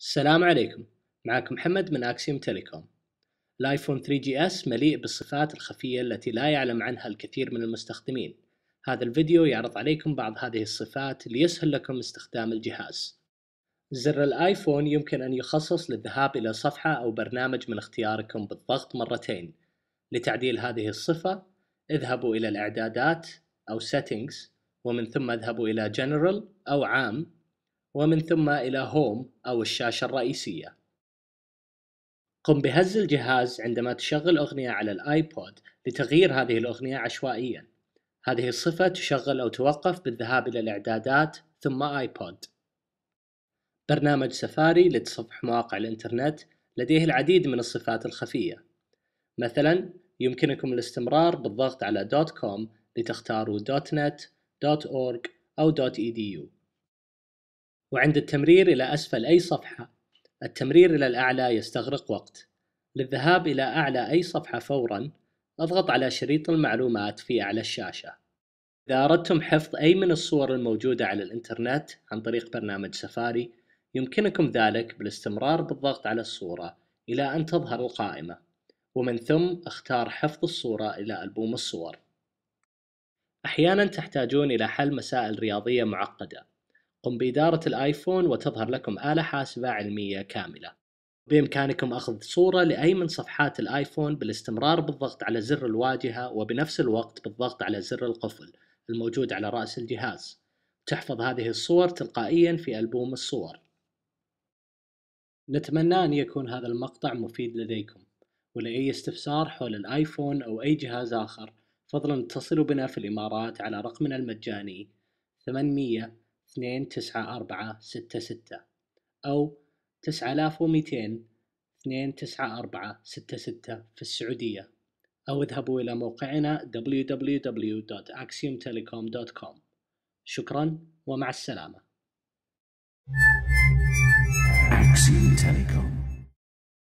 السلام عليكم معكم محمد من أكسيوم تيليكوم الآيفون 3 جي اس مليء بالصفات الخفية التي لا يعلم عنها الكثير من المستخدمين هذا الفيديو يعرض عليكم بعض هذه الصفات ليسهل لكم استخدام الجهاز زر الآيفون يمكن أن يخصص للذهاب إلى صفحة أو برنامج من اختياركم بالضغط مرتين لتعديل هذه الصفة اذهبوا إلى الإعدادات أو Settings ومن ثم اذهبوا إلى General أو عام ومن ثم إلى هوم أو الشاشة الرئيسية قم بهز الجهاز عندما تشغل أغنية على الآيبود لتغيير هذه الأغنية عشوائياً هذه الصفة تشغل أو توقف بالذهاب إلى الإعدادات ثم آيبود برنامج سفاري لتصفح مواقع الإنترنت لديه العديد من الصفات الخفية مثلا يمكنكم الاستمرار بالضغط على .com لتختاروا .net, .org أو .edu وعند التمرير إلى أسفل أي صفحة التمرير إلى الأعلى يستغرق وقت للذهاب إلى أعلى أي صفحة فورا اضغط على شريط المعلومات في أعلى الشاشة إذا أردتم حفظ أي من الصور الموجودة على الإنترنت عن طريق برنامج سفاري يمكنكم ذلك بالاستمرار بالضغط على الصورة إلى أن تظهر القائمة ومن ثم اختار حفظ الصورة إلى ألبوم الصور أحيانا تحتاجون إلى حل مسائل رياضية معقدة قم بإدارة الآيفون وتظهر لكم آلة حاسبة علمية كاملة بإمكانكم أخذ صورة لأي من صفحات الآيفون بالاستمرار بالضغط على زر الواجهة وبنفس الوقت بالضغط على زر القفل الموجود على رأس الجهاز تحفظ هذه الصور تلقائيا في ألبوم الصور نتمنى أن يكون هذا المقطع مفيد لديكم ولأي استفسار حول الآيفون أو أي جهاز آخر فضلا اتصلوا بنا في الإمارات على رقمنا المجاني 800 اثنين تسعة أربعة ستة ستة أو تسعة آلاف وميتين اثنين تسعة أربعة ستة ستة في السعودية أو اذهبوا إلى موقعنا www.axiomtelecom.com شكرا ومع السلامة Axiom Telecom